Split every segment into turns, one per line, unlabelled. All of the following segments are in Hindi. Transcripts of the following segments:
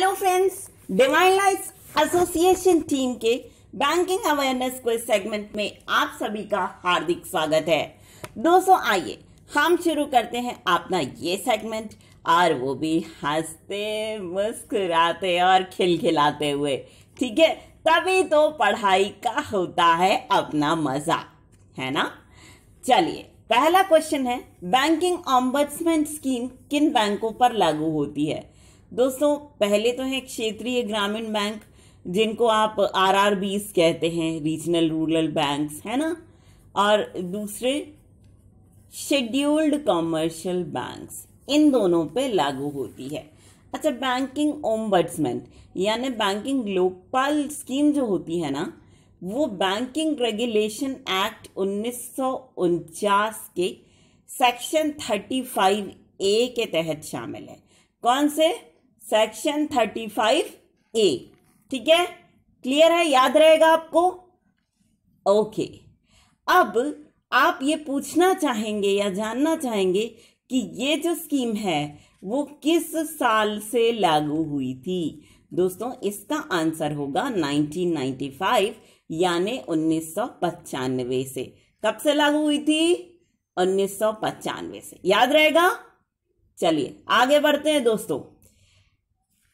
Hello friends Divine Life Association team के बैंकिंग अवेयरनेस को सेगमेंट में आप सभी का हार्दिक स्वागत है दोस्तों आइए हम शुरू करते हैं अपना ये सेगमेंट और वो भी हंसते मुस्कुराते और खिलखिलाते हुए ठीक है तभी तो पढ़ाई का होता है अपना मजा है ना चलिए पहला क्वेश्चन है बैंकिंग ऑम्बर्समेंट स्कीम किन बैंकों पर लागू होती है दोस्तों पहले तो है क्षेत्रीय ग्रामीण बैंक जिनको आप आर आर बीस कहते हैं रीजनल रूरल बैंक है ना और दूसरे शेड्यूल्ड कॉमर्शियल बैंक इन दोनों पे लागू होती है अच्छा बैंकिंग ओम्बड्समैन यानी बैंकिंग लोकपाल स्कीम जो होती है ना वो बैंकिंग रेगुलेशन एक्ट उन्नीस के सेक्शन 35 ए के तहत शामिल है कौन से सेक्शन थर्टी फाइव ए ठीक है क्लियर है याद रहेगा आपको ओके अब आप ये पूछना चाहेंगे या जानना चाहेंगे कि ये जो स्कीम है वो किस साल से लागू हुई थी दोस्तों इसका आंसर होगा 1995 यानी उन्नीस से कब से लागू हुई थी उन्नीस से याद रहेगा चलिए आगे बढ़ते हैं दोस्तों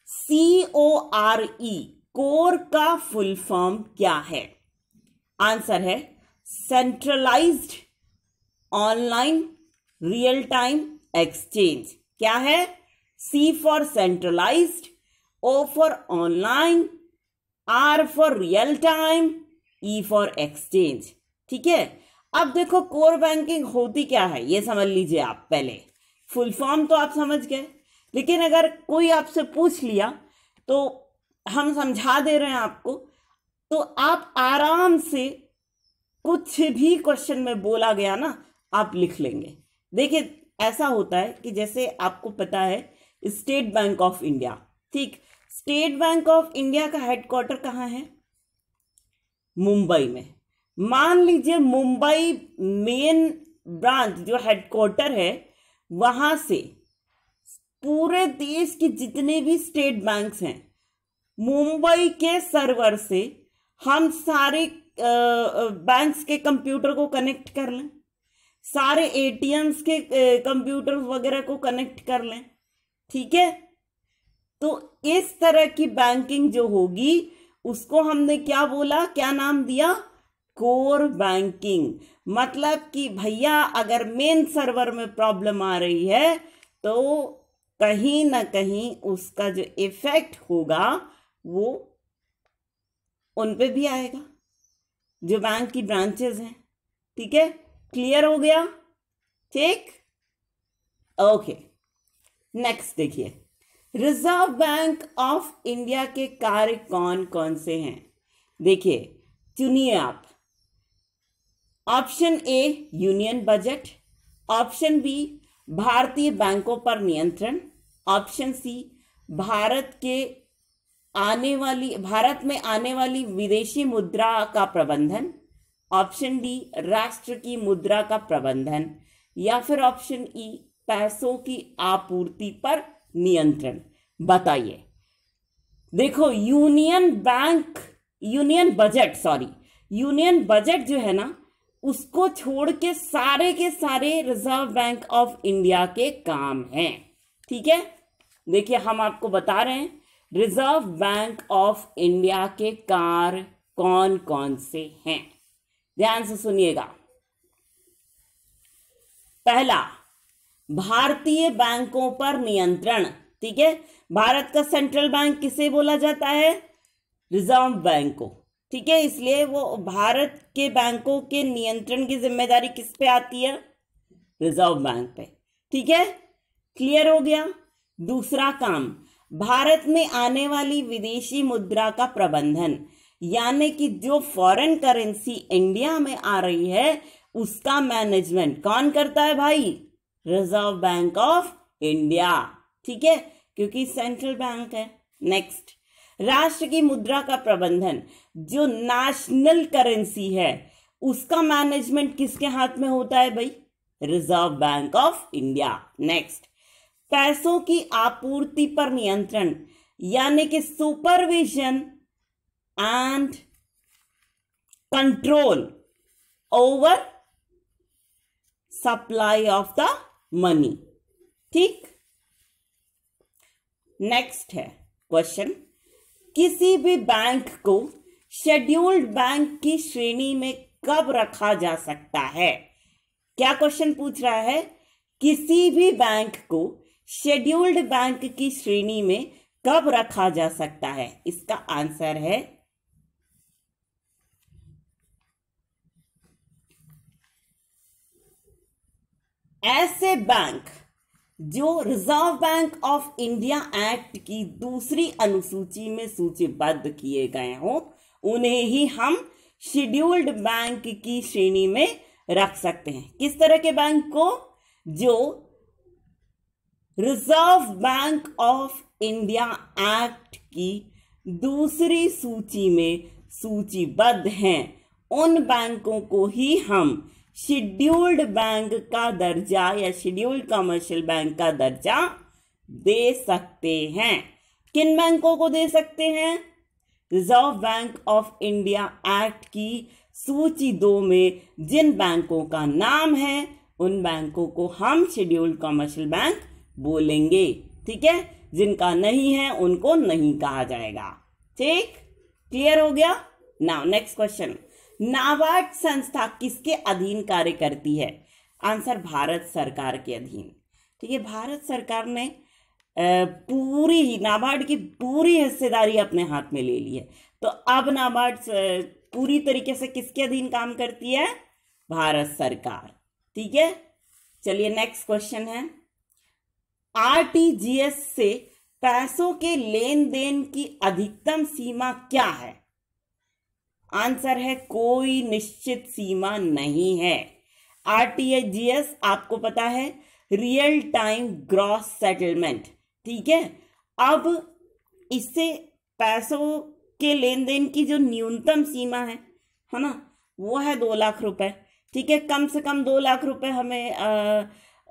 C O R E core का फुल फॉर्म क्या है आंसर है centralised online real time exchange क्या है C for centralised O for online R for real time E for exchange ठीक है अब देखो कोर बैंकिंग होती क्या है ये समझ लीजिए आप पहले फुल फॉर्म तो आप समझ गए लेकिन अगर कोई आपसे पूछ लिया तो हम समझा दे रहे हैं आपको तो आप आराम से कुछ भी क्वेश्चन में बोला गया ना आप लिख लेंगे देखिए ऐसा होता है कि जैसे आपको पता है स्टेट बैंक ऑफ इंडिया ठीक स्टेट बैंक ऑफ इंडिया का हेडक्वार्टर कहाँ है मुंबई में मान लीजिए मुंबई मेन ब्रांच जो हेडक्वार्टर है वहां से पूरे देश के जितने भी स्टेट बैंक्स हैं मुंबई के सर्वर से हम सारे बैंक्स के कंप्यूटर को कनेक्ट कर लें सारे एटीएम्स के कंप्यूटर वगैरह को कनेक्ट कर लें ठीक है तो इस तरह की बैंकिंग जो होगी उसको हमने क्या बोला क्या नाम दिया कोर बैंकिंग मतलब कि भैया अगर मेन सर्वर में प्रॉब्लम आ रही है तो कहीं ना कहीं उसका जो इफेक्ट होगा वो उन पे भी आएगा जो बैंक की ब्रांचेस हैं ठीक है क्लियर हो गया ठीक ओके नेक्स्ट देखिए रिजर्व बैंक ऑफ इंडिया के कार्य कौन कौन से हैं देखिए चुनिए आप option A union budget option B भारतीय बैंकों पर नियंत्रण ऑप्शन सी भारत के आने वाली भारत में आने वाली विदेशी मुद्रा का प्रबंधन ऑप्शन डी राष्ट्र की मुद्रा का प्रबंधन या फिर ऑप्शन ई e, पैसों की आपूर्ति पर नियंत्रण बताइए देखो union bank union budget sorry union budget जो है ना उसको छोड़ के सारे के सारे रिजर्व बैंक ऑफ इंडिया के काम हैं ठीक है देखिए हम आपको बता रहे हैं रिजर्व बैंक ऑफ इंडिया के कार कौन कौन से हैं ध्यान से सुनिएगा पहला भारतीय बैंकों पर नियंत्रण ठीक है भारत का सेंट्रल बैंक किसे बोला जाता है रिजर्व बैंक को ठीक है इसलिए वो भारत के बैंकों के नियंत्रण की जिम्मेदारी किस पे आती है रिजर्व बैंक पे ठीक है क्लियर हो गया दूसरा काम भारत में आने वाली विदेशी मुद्रा का प्रबंधन यानी कि जो फॉरेन करेंसी इंडिया में आ रही है उसका मैनेजमेंट कौन करता है भाई रिजर्व बैंक ऑफ इंडिया ठीक है क्योंकि सेंट्रल बैंक है नेक्स्ट राष्ट्र की मुद्रा का प्रबंधन जो नेशनल करेंसी है उसका मैनेजमेंट किसके हाथ में होता है भाई Reserve Bank of India next पैसों की आपूर्ति पर नियंत्रण यानी कि supervision and control over supply of the money ठीक नेक्स्ट है क्वेश्चन किसी भी बैंक को शेड्यूल्ड बैंक की श्रेणी में कब रखा जा सकता है क्या क्वेश्चन पूछ रहा है किसी भी बैंक को शेड्यूल्ड बैंक की श्रेणी में कब रखा जा सकता है इसका आंसर है ऐसे बैंक जो Reserve Bank of India Act की दूसरी अनुसूची में सूचीबद्ध किए गए हों उन्हें ही हम शेड्यूल्ड बैंक की श्रेणी में रख सकते हैं किस तरह के बैंक को जो Reserve Bank of India Act की दूसरी सूची में सूचीबद्ध हैं उन बैंकों को ही हम शेड्यूल्ड बैंक का दर्जा या शेड्यूल्ड कमर्शियल बैंक का दर्जा दे सकते हैं किन बैंकों को दे सकते हैं Reserve Bank of India Act की सूची दो में जिन बैंकों का नाम है उन बैंकों को हम शेड्यूल्ड कमर्शियल बैंक बोलेंगे ठीक है जिनका नहीं है उनको नहीं कहा जाएगा ठीक क्लियर हो गया नाउ नेक्स्ट क्वेश्चन नाबार्ड संस्था किसके अधीन कार्य करती है आंसर भारत सरकार के अधीन ठीक है भारत सरकार ने पूरी नाबार्ड की पूरी हिस्सेदारी अपने हाथ में ले ली है तो अब नाबार्ड पूरी तरीके से किसके अधीन काम करती है भारत सरकार ठीक है चलिए नेक्स्ट क्वेश्चन है आरटीजीएस से पैसों के लेन देन की अधिकतम सीमा क्या है आंसर है कोई निश्चित सीमा नहीं है आरटीजीएस आपको पता है रियल टाइम ग्रॉस सेटलमेंट ठीक है अब इससे पैसों के लेन देन की जो न्यूनतम सीमा है है ना वो है दो लाख रुपए ठीक है कम से कम दो लाख रुपए हमें आ,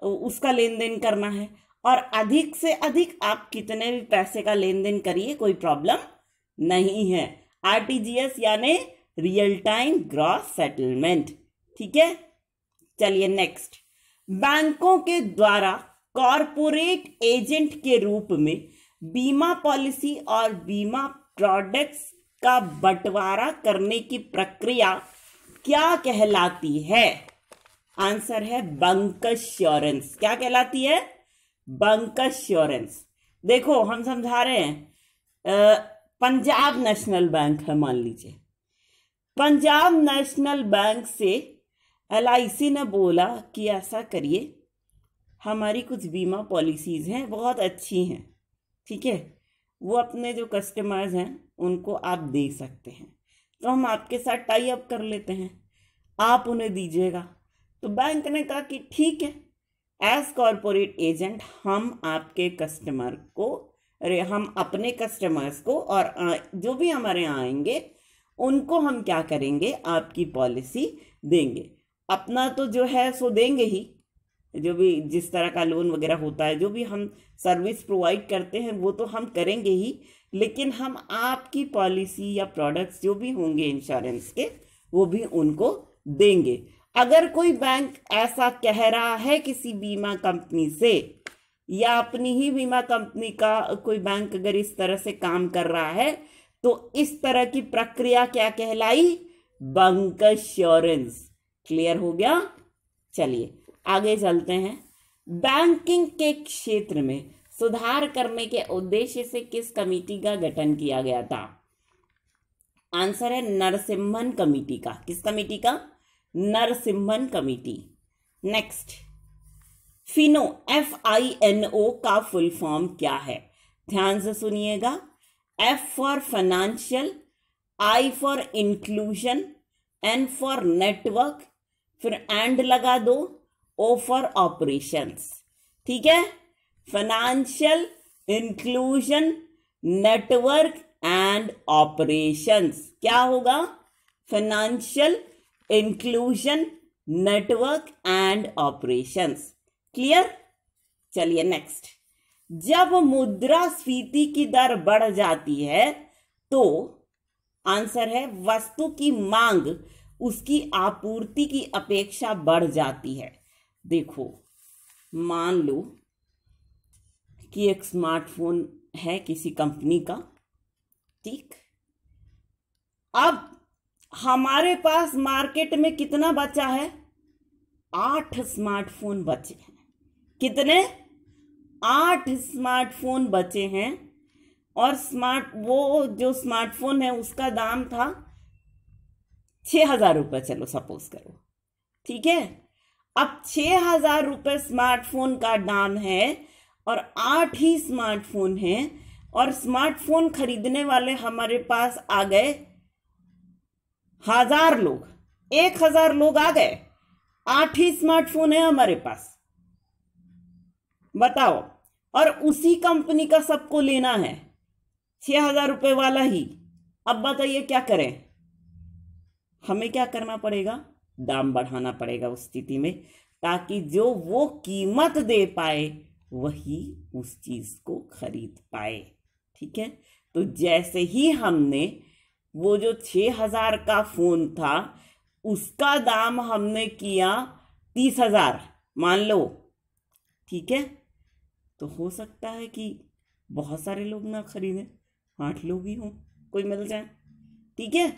उसका लेन देन करना है और अधिक से अधिक आप कितने भी पैसे का लेन देन करिए कोई प्रॉब्लम नहीं है आरटीजीएस यानी रियल टाइम ग्रॉस सेटलमेंट ठीक है चलिए नेक्स्ट बैंकों के द्वारा कॉरपोरेट एजेंट के रूप में बीमा पॉलिसी और बीमा प्रोडक्ट्स का बंटवारा करने की प्रक्रिया क्या कहलाती है आंसर है बंकश्योरेंस क्या कहलाती है बंकश्योरेंस देखो हम समझा रहे हैं पंजाब नेशनल बैंक है मान लीजिए पंजाब नेशनल बैंक से एल ने बोला कि ऐसा करिए हमारी कुछ बीमा पॉलिसीज़ हैं बहुत अच्छी हैं ठीक है वो अपने जो कस्टमर्स हैं उनको आप दे सकते हैं तो हम आपके साथ टाई अप कर लेते हैं आप उन्हें दीजिएगा तो बैंक ने कहा कि ठीक है एज कॉरपोरेट एजेंट हम आपके कस्टमर को अरे हम अपने कस्टमर्स को और जो भी हमारे यहाँ आएंगे उनको हम क्या करेंगे आपकी पॉलिसी देंगे अपना तो जो है सो देंगे ही जो भी जिस तरह का लोन वगैरह होता है जो भी हम सर्विस प्रोवाइड करते हैं वो तो हम करेंगे ही लेकिन हम आपकी पॉलिसी या प्रोडक्ट्स जो भी होंगे इंश्योरेंस के वो भी उनको देंगे अगर कोई बैंक ऐसा कह रहा है किसी बीमा कंपनी से या अपनी ही बीमा कंपनी का कोई बैंक अगर इस तरह से काम कर रहा है तो इस तरह की प्रक्रिया क्या कहलाई बैंक इंश्योरेंस क्लियर हो गया चलिए आगे चलते हैं बैंकिंग के क्षेत्र में सुधार करने के उद्देश्य से किस कमेटी का गठन किया गया था आंसर है नरसिम्हन कमेटी का किस कमेटी का Narasimham committee next FINO F I N O का फुल फॉर्म क्या है ध्यान से सुनिएगा F for financial I for inclusion N for network फिर एंड लगा दो ओफर ऑपरेशंस ठीक है financial inclusion network and operations क्या होगा financial inclusion network and operations clear चलिए नेक्स्ट जब मुद्रा स्फीति की दर बढ़ जाती है तो आंसर है वस्तु की मांग उसकी आपूर्ति की अपेक्षा बढ़ जाती है देखो मान लो कि एक स्मार्टफोन है किसी कंपनी का ठीक अब हमारे पास मार्केट में कितना बचा है आठ स्मार्टफोन बचे हैं कितने आठ स्मार्टफोन बचे हैं और स्मार्ट वो जो स्मार्टफोन है उसका दाम था छ हज़ार रुपये चलो सपोज करो ठीक है अब छः हजार रुपये स्मार्टफोन का दाम है और आठ ही स्मार्टफोन हैं और स्मार्टफोन खरीदने वाले हमारे पास आ गए हजार लोग एक हजार लोग आ गए आठ ही स्मार्टफोन है हमारे पास बताओ और उसी कंपनी का सबको लेना है छह हजार रुपये वाला ही अब बताइए क्या करें हमें क्या करना पड़ेगा दाम बढ़ाना पड़ेगा उस स्थिति में ताकि जो वो कीमत दे पाए वही उस चीज़ को खरीद पाए ठीक है तो जैसे ही हमने वो जो छ हज़ार का फ़ोन था उसका दाम हमने किया तीस हज़ार मान लो ठीक है तो हो सकता है कि बहुत सारे लोग ना खरीदें आठ लोग ही हों कोई मिल जाए ठीक है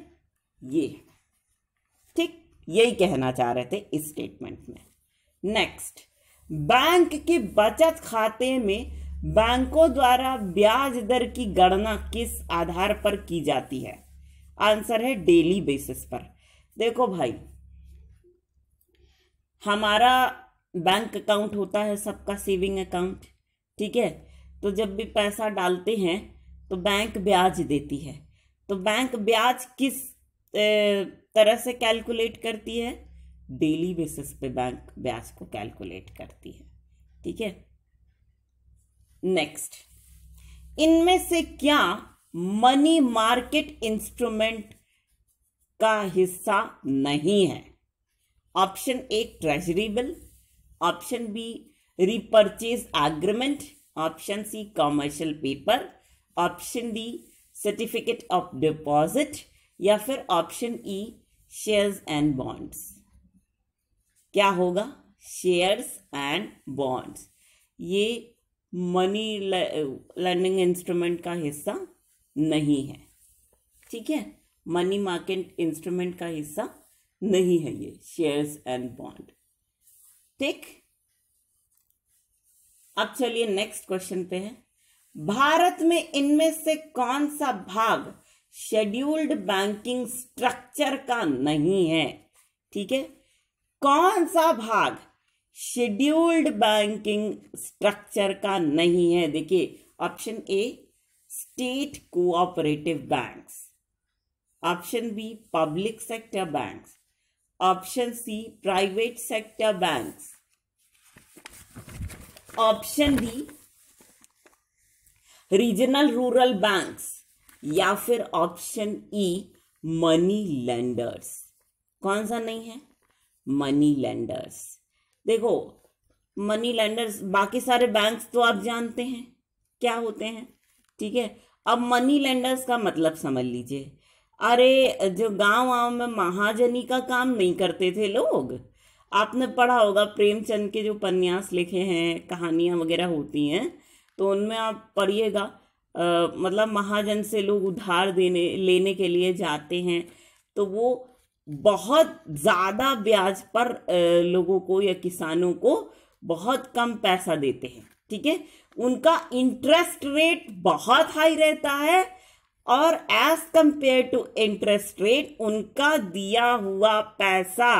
ये यही कहना चाह रहे थे इस स्टेटमेंट में नेक्स्ट बैंक के बचत खाते में बैंकों द्वारा ब्याज दर की गणना किस आधार पर की जाती है आंसर है डेली बेसिस पर देखो भाई हमारा बैंक अकाउंट होता है सबका सेविंग अकाउंट ठीक है तो जब भी पैसा डालते हैं तो बैंक ब्याज देती है तो बैंक ब्याज किस ए, तरह से कैलकुलेट करती है डेली बेसिस पे बैंक ब्याज को कैलकुलेट करती है ठीक है नेक्स्ट इनमें से क्या मनी मार्केट इंस्ट्रूमेंट का हिस्सा नहीं है option A treasury bill option B repurchase agreement option C commercial paper option D certificate of deposit या फिर option E e, shares and bonds क्या होगा शेयर्स एंड बॉन्ड्स ये मनी लर्निंग इंस्ट्रूमेंट का हिस्सा नहीं है ठीक है मनी मार्केट इंस्ट्रूमेंट का हिस्सा नहीं है ये शेयर्स एंड बॉन्ड ठीक अब चलिए नेक्स्ट क्वेश्चन पे है भारत में इनमें से कौन सा भाग शेड्यूल्ड बैंकिंग स्ट्रक्चर का नहीं है ठीक है कौन सा भाग शेड्यूल्ड बैंकिंग स्ट्रक्चर का नहीं है देखिए option A state cooperative banks option B public sector banks option C private sector banks option D regional rural banks या फिर ऑप्शन ई मनी लेंडर्स कौन सा नहीं है मनी लेंडर्स देखो मनी लेंडर्स बाकी सारे बैंक्स तो आप जानते हैं क्या होते हैं ठीक है अब मनी लेंडर्स का मतलब समझ लीजिए अरे जो गांव वाँव में महाजनी का काम नहीं करते थे लोग आपने पढ़ा होगा प्रेमचंद के जो उपन्यास लिखे हैं कहानियाँ वगैरह होती हैं तो उनमें आप पढ़िएगा मतलब महाजन से लोग उधार देने लेने के लिए जाते हैं तो वो बहुत ज़्यादा ब्याज पर लोगों को या किसानों को बहुत कम पैसा देते हैं ठीक है उनका इंटरेस्ट रेट बहुत हाई रहता है और as compared to interest rate उनका दिया हुआ पैसा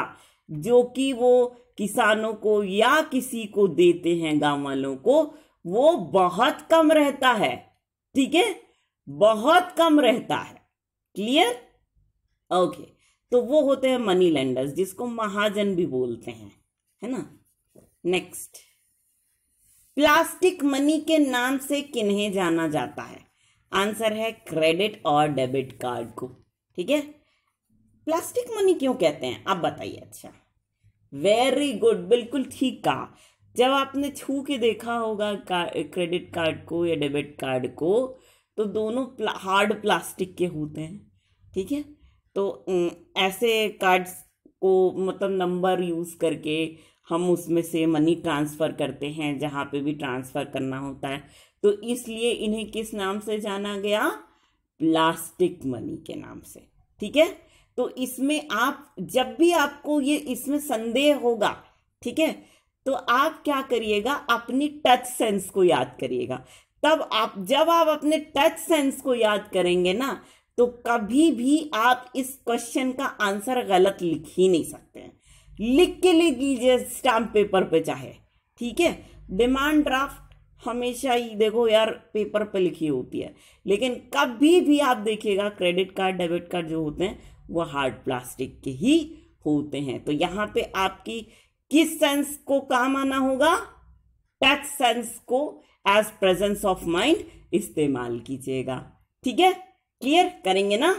जो कि वो किसानों को या किसी को देते हैं गांव वालों को वो बहुत कम रहता है ठीक है बहुत कम रहता है क्लियर ओके okay. तो वो होते हैं मनी लेंडर्स जिसको महाजन भी बोलते हैं है ना नेक्स्ट प्लास्टिक मनी के नाम से किन्हें जाना जाता है आंसर है क्रेडिट और डेबिट कार्ड को ठीक है प्लास्टिक मनी क्यों कहते हैं आप बताइए अच्छा वेरी गुड बिल्कुल ठीक कहा जब आपने छू के देखा होगा क्रेडिट कार्ड को या डेबिट कार्ड को तो दोनों प्ला, हार्ड प्लास्टिक के होते हैं ठीक है तो ऐसे कार्ड्स को मतलब नंबर यूज़ करके हम उसमें से मनी ट्रांसफ़र करते हैं जहाँ पे भी ट्रांसफ़र करना होता है तो इसलिए इन्हें किस नाम से जाना गया प्लास्टिक मनी के नाम से ठीक है तो इसमें आप जब भी आपको ये इसमें संदेह होगा ठीक है तो आप क्या करिएगा अपनी टच सेंस को याद करिएगा तब आप जब आप अपने टच सेंस को याद करेंगे ना तो कभी भी आप इस क्वेश्चन का आंसर गलत लिख ही नहीं सकते हैं लिख के लिख लीजिए स्टाम्प पेपर पे चाहे ठीक है डिमांड ड्राफ्ट हमेशा ही देखो यार पेपर पे लिखी होती है लेकिन कभी भी आप देखिएगा क्रेडिट कार्ड डेबिट कार्ड जो होते हैं वो हार्ड प्लास्टिक के ही होते हैं तो यहाँ पे आपकी किस सेंस को काम आना होगा टच सेंस को एज प्रेजेंस ऑफ माइंड इस्तेमाल कीजिएगा ठीक है क्लियर करेंगे ना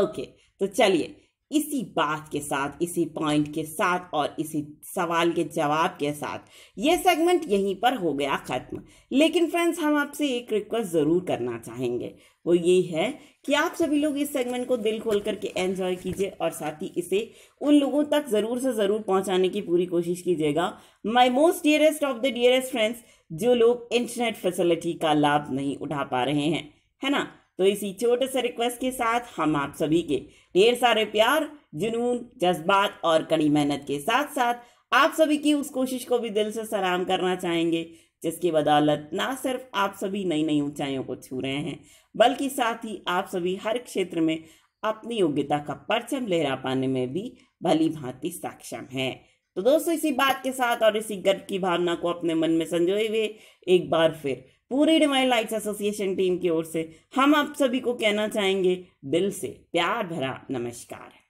ओके तो चलिए इसी बात के साथ इसी पॉइंट के साथ और इसी सवाल के जवाब के साथ ये सेगमेंट यहीं पर हो गया ख़त्म लेकिन फ्रेंड्स हम आपसे एक रिक्वेस्ट ज़रूर करना चाहेंगे वो ये है कि आप सभी लोग इस सेगमेंट को दिल खोल करके एंजॉय कीजिए और साथ ही इसे उन लोगों तक ज़रूर से ज़रूर पहुंचाने की पूरी कोशिश कीजिएगा my most dearest of the dearest friends जो लोग इंटरनेट फैसिलिटी का लाभ नहीं उठा पा रहे हैं है ना तो इसी छोटे से रिक्वेस्ट के साथ हम आप सभी के ढेर सारे प्यार जुनून जज्बात और कड़ी मेहनत के साथ साथ आप सभी की उस कोशिश को भी दिल से सलाम करना चाहेंगे जिसकी बदौलत ना सिर्फ आप सभी नई नई ऊंचाइयों को छू रहे हैं बल्कि साथ ही आप सभी हर क्षेत्र में अपनी योग्यता का परचम लहरा पाने में भी भली भांति सक्षम है तो दोस्तों इसी बात के साथ और इसी गर्व की भावना को अपने मन में संजोए हुए एक बार फिर पूरे डिवाइन लाइट्स एसोसिएशन टीम की ओर से हम आप सभी को कहना चाहेंगे दिल से प्यार भरा नमस्कार